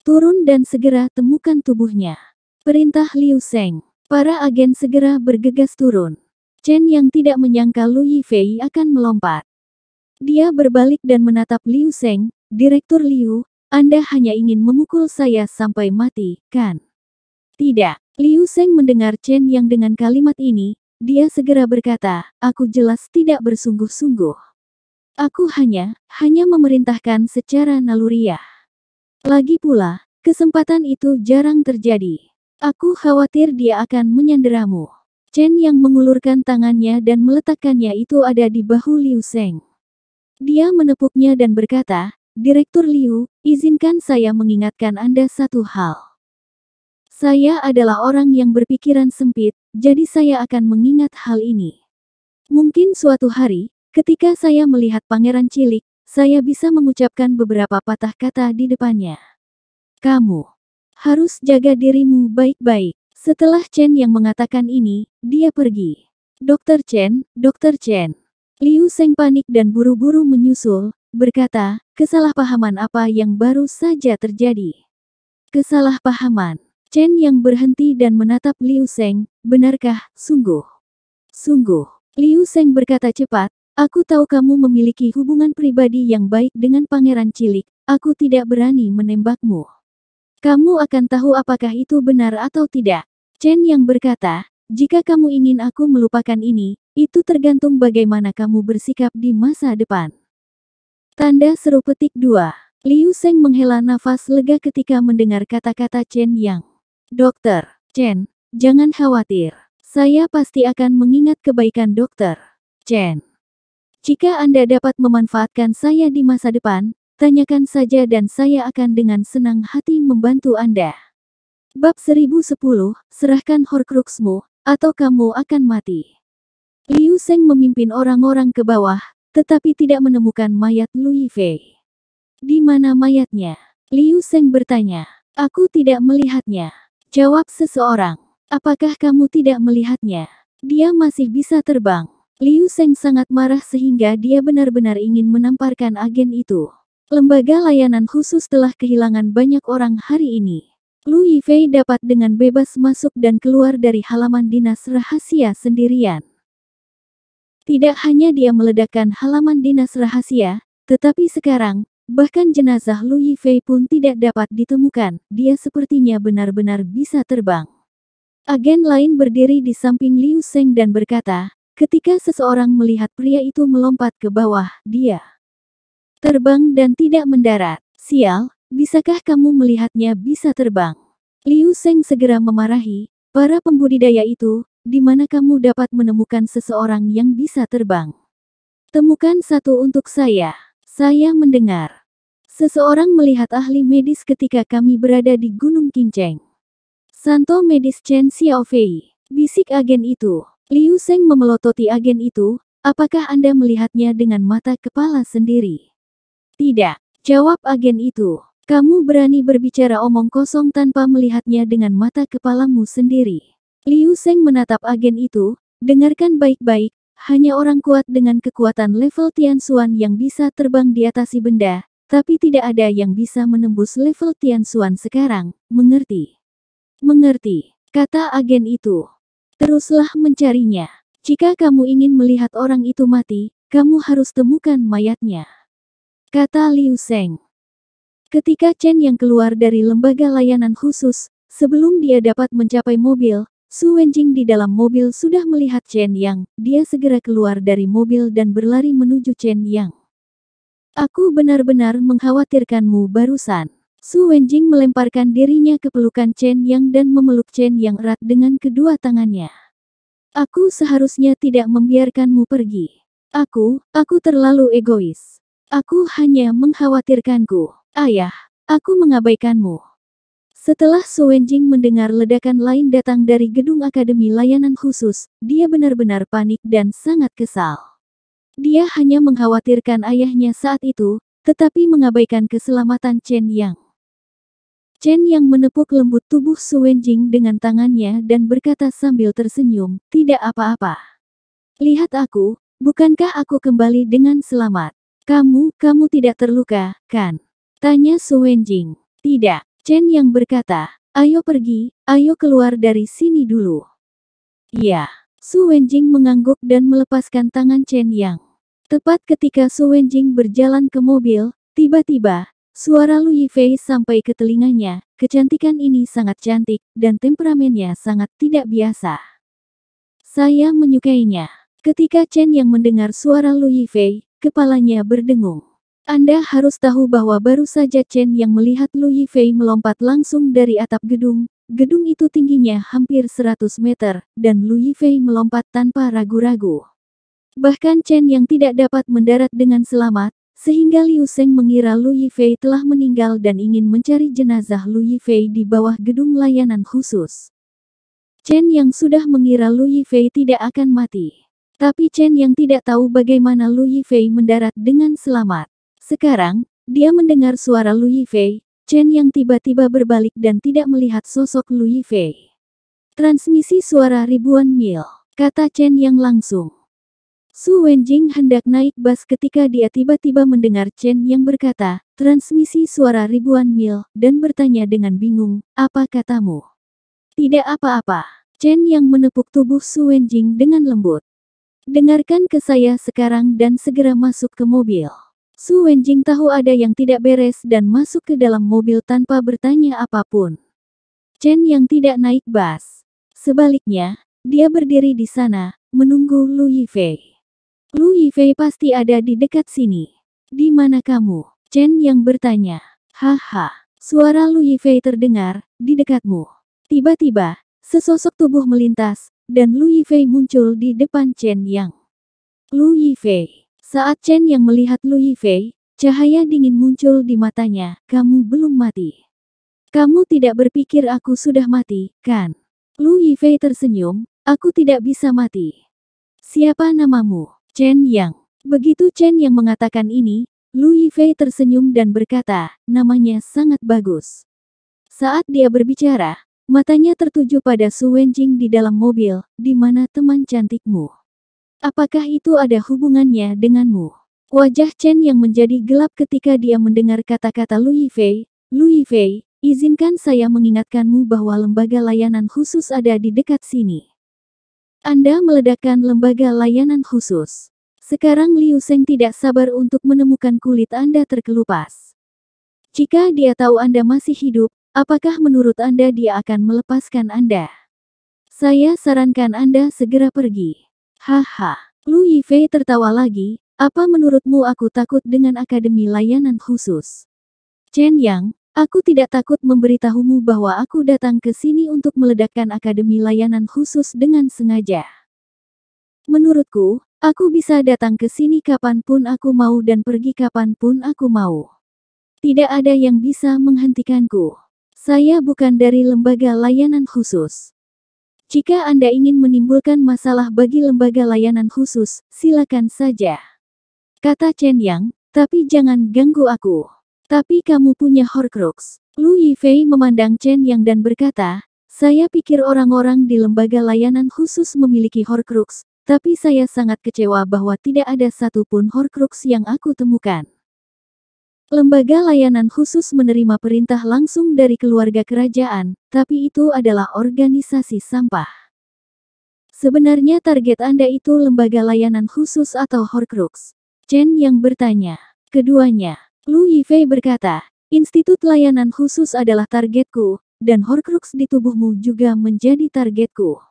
Speaker 1: Turun dan segera temukan tubuhnya. Perintah Liu Sheng. Para agen segera bergegas turun. Chen yang tidak menyangka Lu Yifei akan melompat. Dia berbalik dan menatap Liu Sheng, Direktur Liu, anda hanya ingin memukul saya sampai mati, kan? Tidak. Liu Sheng mendengar Chen Yang dengan kalimat ini, dia segera berkata, aku jelas tidak bersungguh-sungguh. Aku hanya, hanya memerintahkan secara naluriah. Lagi pula, kesempatan itu jarang terjadi. Aku khawatir dia akan menyanderamu. Chen yang mengulurkan tangannya dan meletakkannya itu ada di bahu Liu Sheng. Dia menepuknya dan berkata, Direktur Liu, izinkan saya mengingatkan Anda satu hal. Saya adalah orang yang berpikiran sempit, jadi saya akan mengingat hal ini. Mungkin suatu hari, ketika saya melihat pangeran cilik, saya bisa mengucapkan beberapa patah kata di depannya. Kamu harus jaga dirimu baik-baik. Setelah Chen yang mengatakan ini, dia pergi. Dokter Chen, Dokter Chen. Liu Seng panik dan buru-buru menyusul, berkata, kesalahpahaman apa yang baru saja terjadi? Kesalahpahaman. Chen yang berhenti dan menatap Liu Seng, benarkah, sungguh? Sungguh. Liu Seng berkata cepat, aku tahu kamu memiliki hubungan pribadi yang baik dengan pangeran cilik, aku tidak berani menembakmu. Kamu akan tahu apakah itu benar atau tidak. Chen yang berkata, jika kamu ingin aku melupakan ini, itu tergantung bagaimana kamu bersikap di masa depan. Tanda seru petik dua. Liu Seng menghela nafas lega ketika mendengar kata-kata Chen Yang. Dokter, Chen, jangan khawatir. Saya pasti akan mengingat kebaikan dokter. Chen. Jika Anda dapat memanfaatkan saya di masa depan, tanyakan saja dan saya akan dengan senang hati membantu Anda. Bab 1010, serahkan Horcruxmu, atau kamu akan mati. Liu Seng memimpin orang-orang ke bawah, tetapi tidak menemukan mayat Louis Fei. Di mana mayatnya? Liu Sheng bertanya. Aku tidak melihatnya. Jawab seseorang. Apakah kamu tidak melihatnya? Dia masih bisa terbang. Liu Sheng sangat marah sehingga dia benar-benar ingin menamparkan agen itu. Lembaga layanan khusus telah kehilangan banyak orang hari ini. Louis Fei dapat dengan bebas masuk dan keluar dari halaman dinas rahasia sendirian. Tidak hanya dia meledakkan halaman dinas rahasia, tetapi sekarang, bahkan jenazah Lu Yifei pun tidak dapat ditemukan. Dia sepertinya benar-benar bisa terbang. Agen lain berdiri di samping Liu Seng dan berkata, ketika seseorang melihat pria itu melompat ke bawah, dia terbang dan tidak mendarat. Sial, bisakah kamu melihatnya bisa terbang? Liu Seng segera memarahi, para pembudidaya itu, di mana kamu dapat menemukan seseorang yang bisa terbang. Temukan satu untuk saya. Saya mendengar. Seseorang melihat ahli medis ketika kami berada di Gunung Kinceng. Santo medis Chen Xiaofei. Bisik agen itu. Liu Sheng memelototi agen itu, apakah Anda melihatnya dengan mata kepala sendiri? Tidak. Jawab agen itu. Kamu berani berbicara omong kosong tanpa melihatnya dengan mata kepalamu sendiri. Liu Seng menatap agen itu, dengarkan baik-baik, hanya orang kuat dengan kekuatan level Tian Xuan yang bisa terbang di atasi benda, tapi tidak ada yang bisa menembus level Tian Xuan sekarang, mengerti? Mengerti, kata agen itu. Teruslah mencarinya. Jika kamu ingin melihat orang itu mati, kamu harus temukan mayatnya. Kata Liu Seng. Ketika Chen yang keluar dari lembaga layanan khusus, sebelum dia dapat mencapai mobil, Su Wenjing di dalam mobil sudah melihat Chen Yang, dia segera keluar dari mobil dan berlari menuju Chen Yang. Aku benar-benar mengkhawatirkanmu barusan. Su Wenjing melemparkan dirinya ke pelukan Chen Yang dan memeluk Chen Yang erat dengan kedua tangannya. Aku seharusnya tidak membiarkanmu pergi. Aku, aku terlalu egois. Aku hanya mengkhawatirkanku. Ayah, aku mengabaikanmu. Setelah Su Wenjing mendengar ledakan lain datang dari gedung Akademi Layanan Khusus, dia benar-benar panik dan sangat kesal. Dia hanya mengkhawatirkan ayahnya saat itu, tetapi mengabaikan keselamatan Chen Yang. Chen Yang menepuk lembut tubuh Su Wenjing dengan tangannya dan berkata sambil tersenyum, tidak apa-apa. Lihat aku, bukankah aku kembali dengan selamat? Kamu, kamu tidak terluka, kan? Tanya Su Wenjing. Tidak, Chen yang berkata, ayo pergi, ayo keluar dari sini dulu. Ya, Su Wenjing mengangguk dan melepaskan tangan Chen Yang. Tepat ketika Su Wenjing berjalan ke mobil, tiba-tiba, suara Lu Yifei sampai ke telinganya, kecantikan ini sangat cantik, dan temperamennya sangat tidak biasa. Saya menyukainya. Ketika Chen yang mendengar suara Lu Yifei, kepalanya berdengung. Anda harus tahu bahwa baru saja Chen yang melihat Lu Yifei melompat langsung dari atap gedung. Gedung itu tingginya hampir 100 meter, dan Lu Yifei melompat tanpa ragu-ragu. Bahkan Chen yang tidak dapat mendarat dengan selamat, sehingga Liu Sheng mengira Lu Yifei telah meninggal dan ingin mencari jenazah Lu Yifei di bawah gedung layanan khusus. Chen yang sudah mengira Lu Yifei tidak akan mati. Tapi Chen yang tidak tahu bagaimana Lu Yifei mendarat dengan selamat. Sekarang, dia mendengar suara Lu Yifei, Chen yang tiba-tiba berbalik dan tidak melihat sosok Lu Yifei. Transmisi suara ribuan mil, kata Chen yang langsung. Su Wenjing hendak naik bas ketika dia tiba-tiba mendengar Chen yang berkata, transmisi suara ribuan mil, dan bertanya dengan bingung, apa katamu? Tidak apa-apa. Chen yang menepuk tubuh Su Wenjing dengan lembut. Dengarkan ke saya sekarang dan segera masuk ke mobil. Su Wenjing tahu ada yang tidak beres dan masuk ke dalam mobil tanpa bertanya apapun. Chen yang tidak naik bas. Sebaliknya, dia berdiri di sana, menunggu Lu Yifei. Lu Yifei pasti ada di dekat sini. Di mana kamu? Chen yang bertanya. Haha, suara Lu Yifei terdengar, di dekatmu. Tiba-tiba, sesosok tubuh melintas, dan Lu Yifei muncul di depan Chen Yang. Lu Yifei, saat Chen yang melihat Lu Yifei, cahaya dingin muncul di matanya, kamu belum mati. Kamu tidak berpikir aku sudah mati, kan? Lu Yifei tersenyum, aku tidak bisa mati. Siapa namamu? Chen Yang. Begitu Chen Yang mengatakan ini, Lu Yifei tersenyum dan berkata, namanya sangat bagus. Saat dia berbicara, matanya tertuju pada Su Wenjing di dalam mobil, di mana teman cantikmu. Apakah itu ada hubungannya denganmu? Wajah Chen yang menjadi gelap ketika dia mendengar kata-kata Louis Fei. Louis Fei, izinkan saya mengingatkanmu bahwa lembaga layanan khusus ada di dekat sini. Anda meledakkan lembaga layanan khusus. Sekarang Liu Seng tidak sabar untuk menemukan kulit Anda terkelupas. Jika dia tahu Anda masih hidup, apakah menurut Anda dia akan melepaskan Anda? Saya sarankan Anda segera pergi. Haha. Lu Yifei tertawa lagi, apa menurutmu aku takut dengan akademi layanan khusus? Chen Yang, aku tidak takut memberitahumu bahwa aku datang ke sini untuk meledakkan akademi layanan khusus dengan sengaja. Menurutku, aku bisa datang ke sini kapanpun aku mau dan pergi kapanpun aku mau. Tidak ada yang bisa menghentikanku. Saya bukan dari lembaga layanan khusus. Jika Anda ingin menimbulkan masalah bagi lembaga layanan khusus, silakan saja. Kata Chen Yang, tapi jangan ganggu aku. Tapi kamu punya Horcrux. Lu Yifei memandang Chen Yang dan berkata, saya pikir orang-orang di lembaga layanan khusus memiliki Horcrux, tapi saya sangat kecewa bahwa tidak ada satupun Horcrux yang aku temukan. Lembaga layanan khusus menerima perintah langsung dari keluarga kerajaan, tapi itu adalah organisasi sampah. Sebenarnya target Anda itu lembaga layanan khusus atau Horcrux. Chen yang bertanya. Keduanya, Lu Yifei berkata, Institut layanan khusus adalah targetku, dan Horcrux di tubuhmu juga menjadi targetku.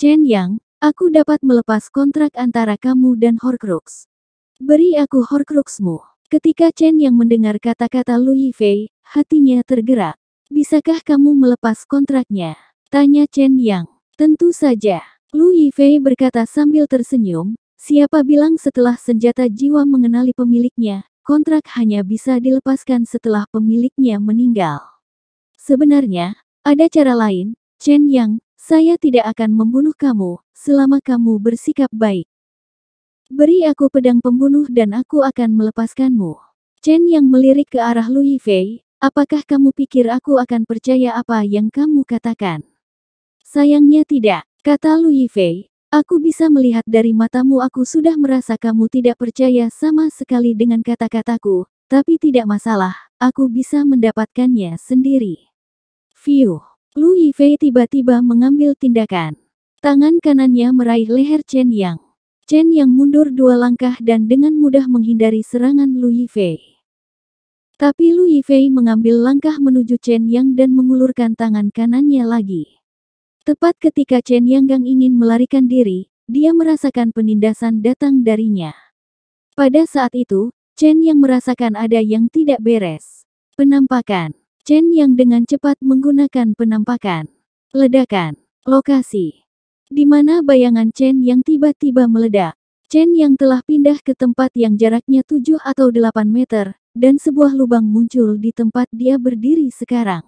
Speaker 1: Chen Yang, aku dapat melepas kontrak antara kamu dan Horcrux. Beri aku Horcruxmu. Ketika Chen yang mendengar kata-kata Lu Yifei, hatinya tergerak. Bisakah kamu melepas kontraknya? Tanya Chen Yang. Tentu saja. Lu Yifei berkata sambil tersenyum, siapa bilang setelah senjata jiwa mengenali pemiliknya, kontrak hanya bisa dilepaskan setelah pemiliknya meninggal. Sebenarnya, ada cara lain, Chen Yang, saya tidak akan membunuh kamu, selama kamu bersikap baik. Beri aku pedang pembunuh dan aku akan melepaskanmu. Chen yang melirik ke arah Lui Fei, apakah kamu pikir aku akan percaya apa yang kamu katakan? Sayangnya tidak, kata Lui Fei. Aku bisa melihat dari matamu aku sudah merasa kamu tidak percaya sama sekali dengan kata-kataku, tapi tidak masalah, aku bisa mendapatkannya sendiri. Fiu, Lui Fei tiba-tiba mengambil tindakan. Tangan kanannya meraih leher Chen Yang. Chen yang mundur dua langkah dan dengan mudah menghindari serangan Lu Yifei. Tapi Lu Yifei mengambil langkah menuju Chen Yang dan mengulurkan tangan kanannya lagi. Tepat ketika Chen Yang Gang ingin melarikan diri, dia merasakan penindasan datang darinya. Pada saat itu, Chen Yang merasakan ada yang tidak beres. Penampakan. Chen Yang dengan cepat menggunakan penampakan. Ledakan. Lokasi di mana bayangan Chen yang tiba-tiba meledak. Chen yang telah pindah ke tempat yang jaraknya 7 atau 8 meter, dan sebuah lubang muncul di tempat dia berdiri sekarang.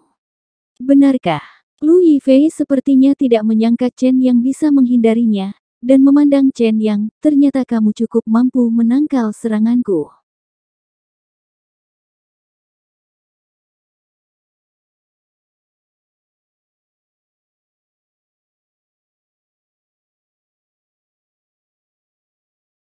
Speaker 1: Benarkah? Lu Yifei sepertinya tidak menyangka Chen yang bisa menghindarinya, dan memandang Chen yang, ternyata kamu cukup mampu menangkal seranganku.